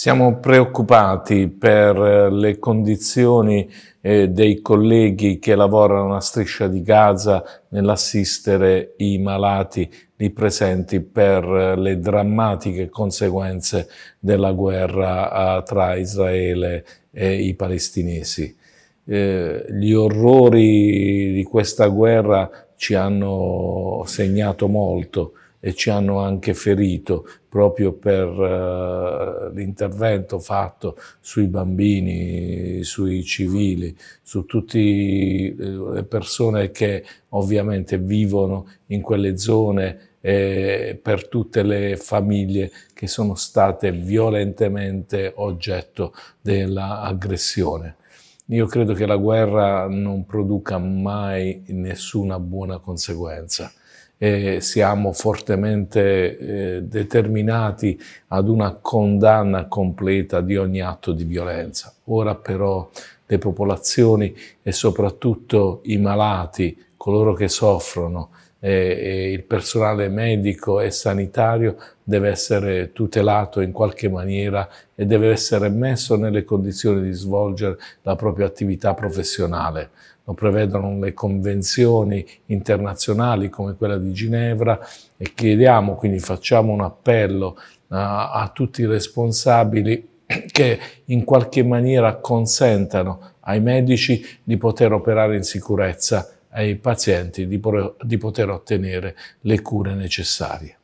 Siamo preoccupati per eh, le condizioni eh, dei colleghi che lavorano a Striscia di Gaza nell'assistere i malati lì presenti per eh, le drammatiche conseguenze della guerra eh, tra Israele e i palestinesi. Eh, gli orrori di questa guerra ci hanno segnato molto e ci hanno anche ferito proprio per eh, l'intervento fatto sui bambini, sui civili, su tutte eh, le persone che ovviamente vivono in quelle zone e per tutte le famiglie che sono state violentemente oggetto dell'aggressione. Io credo che la guerra non produca mai nessuna buona conseguenza. E siamo fortemente eh, determinati ad una condanna completa di ogni atto di violenza. Ora però le popolazioni e soprattutto i malati, coloro che soffrono, eh, il personale medico e sanitario deve essere tutelato in qualche maniera e deve essere messo nelle condizioni di svolgere la propria attività professionale. Lo prevedono le convenzioni internazionali come quella di Ginevra e chiediamo, quindi facciamo un appello a, a tutti i responsabili che in qualche maniera consentano ai medici di poter operare in sicurezza ai pazienti di, poter ottenere le cure necessarie.